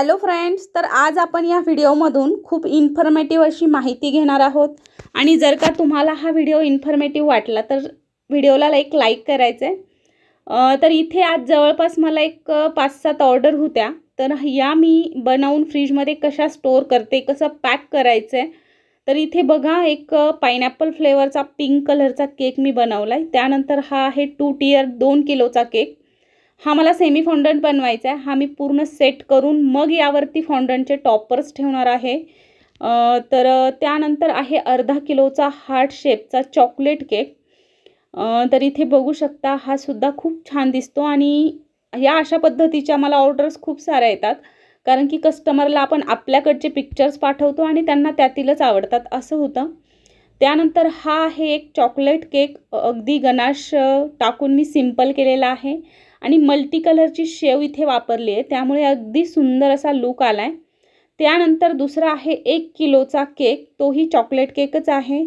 hello friends तर आज आपण या व्हिडिओमधून खूप इन्फॉर्मेटिव्ह अशी माहिती घेणार आहोत आणि जर का तुम्हाला हा व्हिडिओ इन्फॉर्मेटिव्ह वाटला तर व्हिडिओला एक लाईक करायचं आहे तर इथे आज जवळपास मला एक पाच सात ऑर्डर होत्या तर या मी बनवून फ्रीजमध्ये कशा स्टोअर करते कसं पॅक करायचं आहे तर इथे बघा एक पायनॅपल फ्लेवरचा पिंक कलरचा केक मी बनवला आहे त्यानंतर हा आहे टू टियर दोन किलोचा केक हा मला सेमी फॉन्डंट बनवायचा आहे हा मी पूर्ण सेट करून मग यावरती फॉन्डंटचे टॉपर्स ठेवणार आहे तर त्यानंतर आहे अर्धा किलोचा हार्ट शेपचा चॉकलेट केक तर इथे बघू शकता हा सुद्धा खूप छान दिसतो आणि या अशा पद्धतीच्या मला ऑर्डर्स खूप साऱ्या येतात कारण की कस्टमरला आपण आपल्याकडचे पिक्चर्स पाठवतो आणि त्यांना त्यातीलच आवडतात असं होतं त्यानंतर हा आहे एक चॉकलेट केक अगदी गनाश टाकून मी सिम्पल केलेला आहे आणि मल्टी कलरची शेव इथे वापरली आहे त्यामुळे अगदी सुंदर असा लुक आला आहे त्यानंतर दुसरा आहे एक किलोचा केक तोही चॉकलेट केकच आहे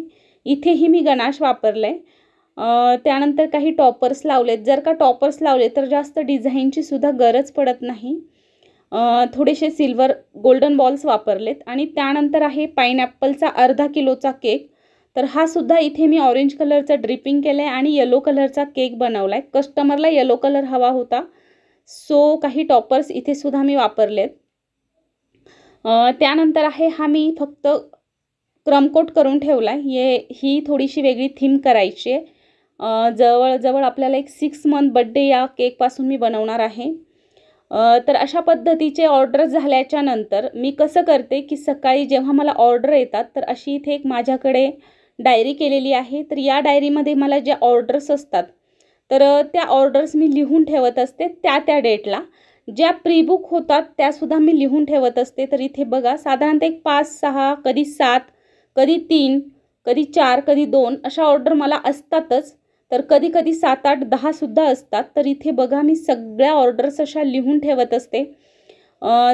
इथेही मी गणाश वापरले आहे त्यानंतर काही टॉपर्स लावलेत जर का टॉपर्स लावले तर जास्त डिझाईनची सुद्धा गरज पडत नाही थोडेसे सिल्वर गोल्डन बॉल्स वापरलेत आणि त्यानंतर आहे पायनॅपलचा अर्धा किलोचा केक तर हा सुद्धा इथे मी ऑरेंज कलरचं ड्रिपिंग केलं आहे आणि येलो कलरचा केक बनवला आहे कस्टमरला येलो कलर हवा होता सो काही टॉपर्स इथे सुद्धा मी वापरलेत त्यानंतर आहे हा मी फक्त क्रमकोट करून ठेवला आहे ही थोडीशी वेगळी थीम करायची आहे जवळजवळ आपल्याला एक सिक्स मंथ बड्डे या केकपासून मी बनवणार आहे तर अशा पद्धतीचे ऑर्डर झाल्याच्या नंतर मी कसं करते की सकाळी जेव्हा मला ऑर्डर येतात तर अशी इथे एक माझ्याकडे डायरी केलेली आहे तर या डायरीमध्ये मला ज्या ऑर्डर्स असतात तर त्या ऑर्डर्स मी लिहून ठेवत असते त्या त्या डेटला ज्या प्रीबुक होतात त्यासुद्धा मी लिहून ठेवत असते तर इथे बघा साधारणतः एक पाच सहा कधी सात कधी तीन कधी चार कधी दोन अशा ऑर्डर मला असतातच तर कधी कधी सात आठ दहासुद्धा असतात तर इथे बघा मी सगळ्या ऑर्डर्स अशा लिहून ठेवत असते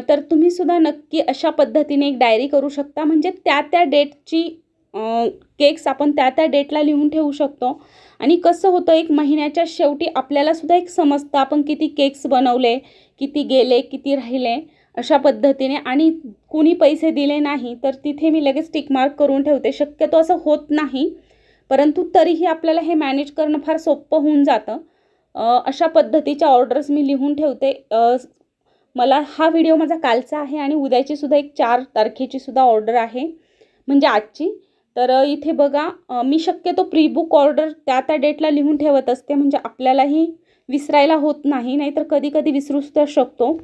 तर तुम्हीसुद्धा नक्की अशा पद्धतीने एक डायरी करू शकता म्हणजे त्या त्या डेटची केक्स आपण त्या त्या डेटला लिहून ठेवू शकतो आणि कसं होतं एक महिन्याच्या शेवटी आपल्यालासुद्धा एक समजतं आपण किती केक्स बनवले किती गेले किती राहिले अशा पद्धतीने आणि कुणी पैसे दिले नाही तर तिथे मी लगेच टिकमार्क करून ठेवते शक्यतो असं होत नाही परंतु तरीही आपल्याला हे मॅनेज करणं फार सोपं होऊन जातं अशा पद्धतीच्या ऑर्डर्स मी लिहून ठेवते मला हा व्हिडिओ माझा कालचा आहे आणि उद्याची सुद्धा एक चार तारखेची सुद्धा ऑर्डर आहे म्हणजे आजची तर इथे बघा मी शक्यतो प्रीबुक ऑर्डर त्या त्या डेटला लिहून ठेवत असते म्हणजे आपल्यालाही विसरायला होत नाही नाहीतर कधी कधी विसरूच तर शकतो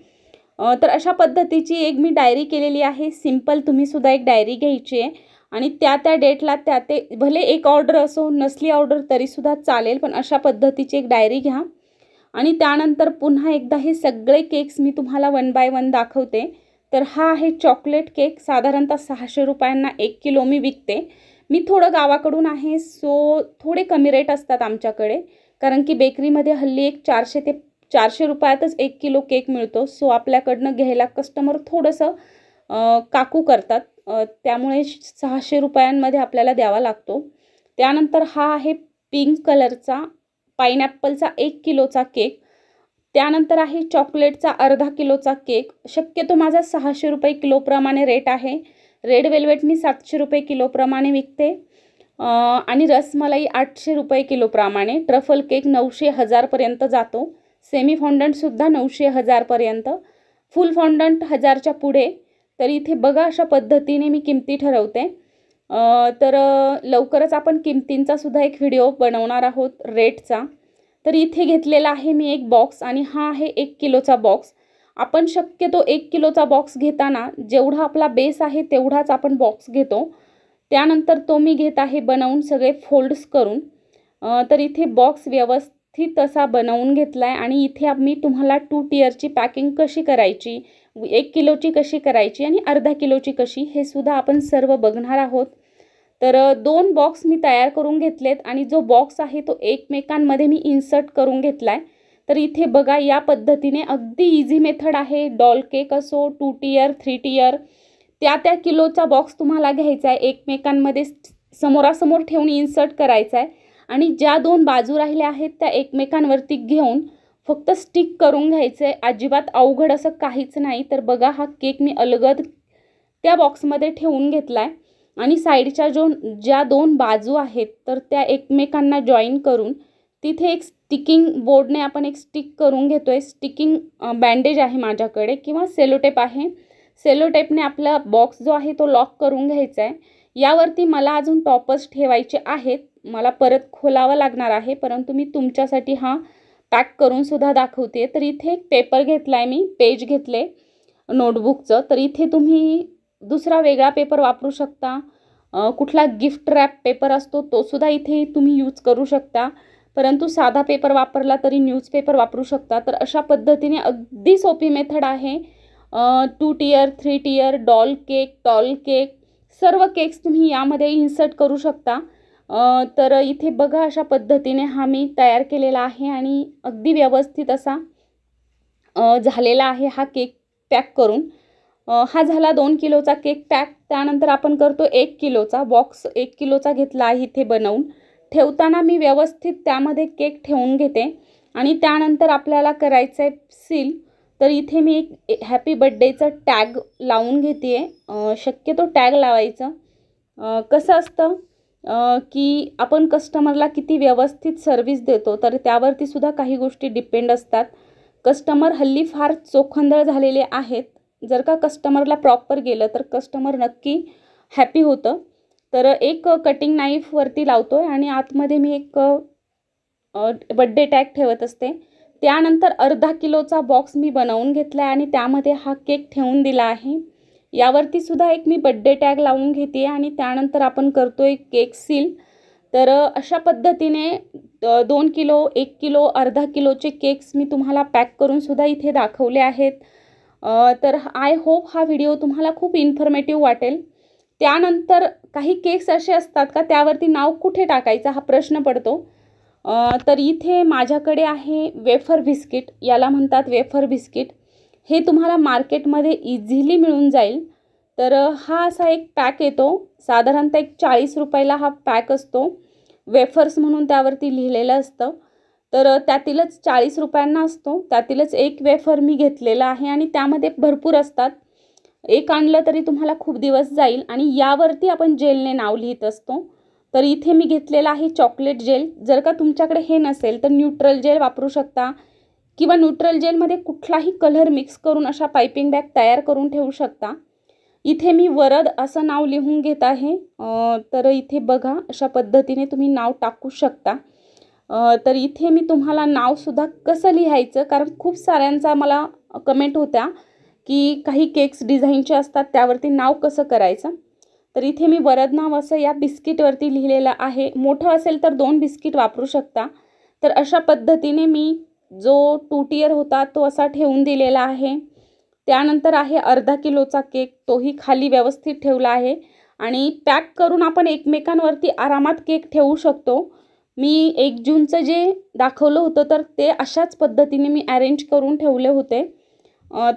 तर अशा पद्धतीची एक मी डायरी केलेली आहे सिम्पल तुम्हीसुद्धा एक डायरी घ्यायची आहे आणि त्या त्या डेटला त्या ते भले एक ऑर्डर असो नसली ऑर्डर तरीसुद्धा चालेल पण अशा पद्धतीची एक डायरी घ्या आणि त्यानंतर पुन्हा एकदा हे सगळे केक्स मी तुम्हाला वन बाय वन दाखवते तर हा आहे चॉकलेट केक साधारणतः सहाशे रुपयांना एक किलो मी विकते मी थोडं गावाकडून आहे सो थोडे कमी रेट असतात आमच्याकडे कारण की बेकरीमध्ये हल्ली एक चारशे ते चारशे रुपयातच एक किलो केक मिळतो सो आपल्याकडनं घ्यायला कस्टमर थोडंसं काकू करतात त्यामुळे सहाशे रुपयांमध्ये आपल्याला द्यावा लागतो त्यानंतर हा आहे पिंक कलरचा पायनॅप्पलचा एक किलोचा केक त्यानंतर आहे चॉकलेटचा अर्धा किलोचा केक शक्यतो माझा सहाशे रुपये किलोप्रमाणे रेट आहे रेड वेल्वेट मी सातशे रुपये किलोप्रमाणे विकते आणि रसमलाई आठशे रुपये किलोप्रमाणे ट्रफल केक नऊशे हजारपर्यंत जातो सेमी फॉन्डंटसुद्धा नऊशे हजारपर्यंत फुल फॉन्डंट हजारच्या पुढे तर इथे बघा अशा पद्धतीने मी किमती ठरवते तर लवकरच आपण किमतींचासुद्धा एक व्हिडिओ बनवणार आहोत रेटचा तर इथे घेतलेला आहे मी एक बॉक्स आणि हा आहे एक किलोचा बॉक्स आपण शक्यतो एक किलोचा बॉक्स घेताना जेवढा आपला बेस आहे तेवढाच आपण बॉक्स घेतो त्यानंतर तो मी घेत आहे बनवून सगळे फोल्ड्स करून तर इथे बॉक्स व्यवस्थित असा बनवून घेतला आहे आणि इथे मी तुम्हाला टू टियरची पॅकिंग कशी करायची एक किलोची कशी करायची आणि अर्धा किलोची कशी हे सुद्धा आपण सर्व बघणार आहोत तर दोन बॉक्स मी तयार करून घेतलेत आणि जो बॉक्स आहे तो एकमेकांमध्ये मी इन्सर्ट करून घेतला आहे तर इथे बघा या पद्धतीने अगदी इझी मेथड आहे डॉल केक असो टू टीयर थ्री टीयर त्या त्या किलोचा बॉक्स तुम्हाला घ्यायचा आहे एकमेकांमध्ये समोरासमोर ठेवून इन्सर्ट करायचा आहे आणि ज्या दोन बाजू राहिल्या आहेत त्या एकमेकांवरती घेऊन फक्त स्टिक करून घ्यायचं आहे अजिबात अवघड असं काहीच नाही तर बघा हा केक मी अलगद त्या बॉक्समध्ये ठेवून घेतला आहे आणि साईडच्या जो ज्या दोन बाजू आहेत तर त्या एकमेकांना जॉईन करून तिथे एक स्टिकिंग बोर्डने आपण एक स्टिक करून घेतो आहे स्टिकिंग बँडेज आहे माझ्याकडे किंवा सेलोटेप आहे सेलोटेपने आपला बॉक्स जो आहे तो लॉक करून घ्यायचा आहे यावरती मला अजून टॉपर्स ठेवायचे आहेत मला परत खोलावं लागणार आहे परंतु मी तुमच्यासाठी हा पॅक करूनसुद्धा दाखवते तर इथे एक पेपर घेतला आहे मी पेज घेतले नोटबुकचं तर इथे तुम्ही दुसरा वेगळा पेपर वापरू शकता कुठला गिफ्ट रॅप पेपर असतो तो सुद्धा इथे तुम्ही यूज करू शकता परंतु साधा पेपर वापरला तरी न्यूजपेपर वापरू शकता तर अशा पद्धतीने अगदी सोपी मेथड आहे two tier three tier doll cake tall cake सर्व केक्स तुम्ही यामध्ये इन्सर्ट करू शकता तर इथे बघा अशा पद्धतीने हा मी तयार केलेला आहे आणि अगदी व्यवस्थित असा झालेला आहे हा केक पॅक करून हा झाला दोन किलोचा केक पॅक त्यानंतर आपण करतो एक किलोचा बॉक्स एक किलोचा घेतला आहे इथे बनवून ठेवताना मी व्यवस्थित त्यामध्ये केक ठेवून घेते आणि त्यानंतर आपल्याला करायचं आहे सील तर इथे मी एक हॅपी बड्डेचं टॅग लावून घेते आहे शक्यतो टॅग लावायचं कसं असतं की आपण कस्टमरला किती व्यवस्थित सर्विस देतो तर त्यावरतीसुद्धा काही गोष्टी डिपेंड असतात कस्टमर हल्ली फार चोखंदळ झालेले आहेत जर का कस्टमरला प्रॉपर गेलं तर कस्टमर नक्की हॅपी होतं तर एक कटिंग नाईफवरती लावतो आहे आणि आतमध्ये मी एक बड्डे टॅग ठेवत असते त्यानंतर अर्धा किलोचा बॉक्स मी बनवून घेतला आहे आणि त्यामध्ये हा केक ठेवून दिला आहे यावरतीसुद्धा एक मी बड्डे टॅग लावून घेते आणि त्यानंतर आपण करतो आहे केक सील तर अशा पद्धतीने दोन किलो एक किलो अर्धा किलोचे केक्स मी तुम्हाला पॅक करूनसुद्धा इथे दाखवले आहेत तर आय होप हा व्हिडिओ तुम्हाला खूप इन्फॉर्मेटिव्ह वाटेल त्यानंतर काही केक्स असे असतात का त्यावरती नाव कुठे टाकायचं हा प्रश्न पडतो तर इथे माझ्याकडे आहे वेफर बिस्किट याला म्हणतात वेफर बिस्किट हे तुम्हाला मार्केटमध्ये इझिली मिळून जाईल तर हा असा एक पॅक येतो साधारणतः एक चाळीस रुपयाला हा पॅक असतो वेफर्स म्हणून त्यावरती लिहिलेलं असतं तर त्यातीलच चाळीस रुपयांना असतो त्यातीलच एक वेफर मी घेतलेला आहे आणि त्यामध्ये भरपूर असतात एक आणलं तरी तुम्हाला खूप दिवस जाईल आणि यावरती आपण जेलने नाव लिहित असतो तर इथे मी घेतलेला आहे चॉकलेट जेल जर का तुमच्याकडे हे नसेल तर न्यूट्रल जेल वापरू शकता किंवा न्यूट्रल जेलमध्ये कुठलाही कलर मिक्स करून अशा पायपिंग बॅग तयार करून ठेवू शकता इथे मी वरद असं नाव लिहून घेत आहे तर इथे बघा अशा पद्धतीने तुम्ही नाव टाकू शकता तर इथे मी तुम्हाला नावसुद्धा कसं लिहायचं कारण खूप साऱ्यांचा मला कमेंट होत्या की काही केक्स डिझाईनचे असतात त्यावरती नाव कसं करायचं तर इथे मी वरद नाव असं या बिस्किटवरती लिहिलेलं आहे मोठं असेल तर दोन बिस्किट वापरू शकता तर अशा पद्धतीने मी जो टू टीयर होता तो असा ठेवून दिलेला आहे त्यानंतर आहे अर्धा किलोचा केक तोही खाली व्यवस्थित ठेवला आहे आणि पॅक करून आपण एकमेकांवरती आरामात केक ठेवू शकतो मी एक जूनचं जे दाखवलं होतं तर ते अशाच पद्धतीने मी अरेंज करून ठेवले होते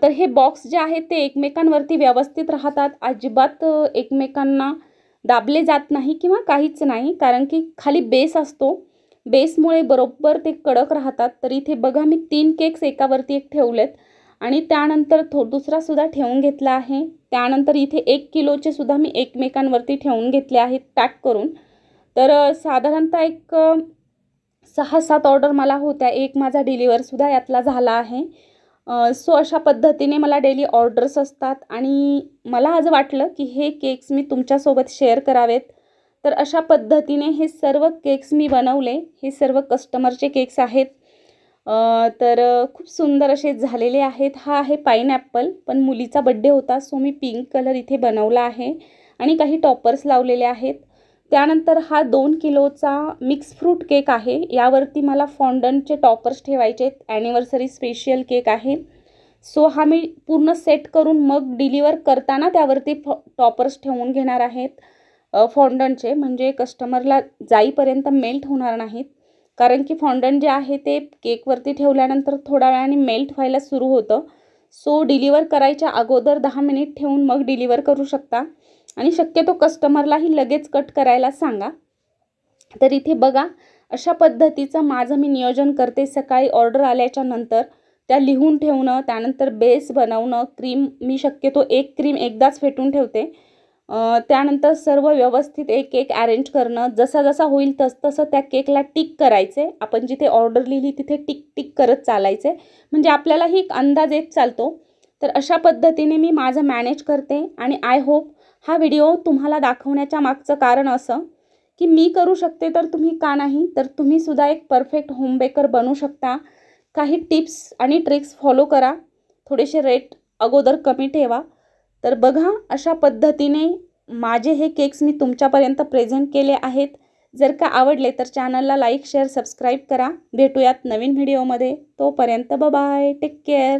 तर हे बॉक्स जे आहेत ते एकमेकांवरती व्यवस्थित राहतात अजिबात एकमेकांना दाबले जात नाही किंवा काहीच नाही कारण की खाली बेस असतो बेसमुळे बरोबर ते कडक राहतात तर इथे बघा मी तीन केक्स एकावरती एक ठेवलेत आणि त्यानंतर थो दुसरासुद्धा ठेवून घेतला आहे त्यानंतर इथे एक किलोचे सुद्धा मी एकमेकांवरती ठेवून घेतले आहेत पॅक करून तर साधारणतः एक सहा सात ऑर्डर मला होत्या एक माझा डिलिव्हरसुद्धा यातला झाला आहे सो अशा पद्धतीने मला डेली ऑर्डर्स असतात आणि मला आज वाटलं की हे केक्स मी तुमच्यासोबत शेअर करावेत तर अशा पद्धतीने हे सर्व केक्स मी बनवले हे सर्व कस्टमरचे केक्स आहेत तर खूप सुंदर असे झालेले आहेत हा आहे पाईनॲपल पण मुलीचा बड्डे होता सो मी पिंक कलर इथे बनवला आहे आणि काही टॉपर्स लावलेले आहेत त्यानंतर हा दोन किलोचा मिक्स फ्रूट केक आहे यावरती मला फॉन्डनचे टॉपर्स ठेवायचे आहेत ॲनिव्हर्सरी स्पेशल केक आहे सो हा मी पूर्ण सेट करून मग डिलिव्हर करताना त्यावरती फॉ टॉपर्स ठेवून घेणार आहेत फॉन्डनचे म्हणजे कस्टमरला जाईपर्यंत मेल्ट होणार नाहीत कारण की फॉन्डन जे आहे ते केकवरती ठेवल्यानंतर थोड्या वेळाने मेल्ट व्हायला सुरू होतं सो डिलिव्हर करायच्या अगोदर दहा मिनिट ठेवून मग डिलिव्हर करू शकता आणि शक्यतो कस्टमरलाही लगेच कट करायला सांगा तर इथे बघा अशा पद्धतीचं माझं मी नियोजन करते सकाळी ऑर्डर आल्याच्या नंतर त्या लिहून ठेवणं त्यानंतर बेस बनवणं क्रीम मी शक्यतो एक क्रीम एकदाच फेटून ठेवते त्यानंतर सर्व व्यवस्थित एक एक अरेंज करणं जसा जसा होईल तस तसं त्या केकला टिक करायचे आपण जिथे ऑर्डर लिहिली तिथे टिक टिक करत चालायचे म्हणजे आपल्यालाही एक अंदाज येत चालतो तर अशा पद्धतीने मी माझं मॅनेज करते आणि आय होप हा व्हिडिओ तुम्हाला दाखवण्याच्या मागचं कारण असं की मी करू शकते तर तुम्ही का नाही तर तुम्हीसुद्धा एक परफेक्ट होम बेकर बनू शकता काही टिप्स आणि ट्रिक्स फॉलो करा थोडेसे रेट अगोदर कमी ठेवा तर बघा अशा पद्धतीने माझे हे केक्स मी तुमच्यापर्यंत प्रेझेंट केले आहेत जर का आवडले तर चॅनलला लाईक शेअर सबस्क्राईब करा भेटूयात नवीन व्हिडिओमध्ये तोपर्यंत बाय टेक केअर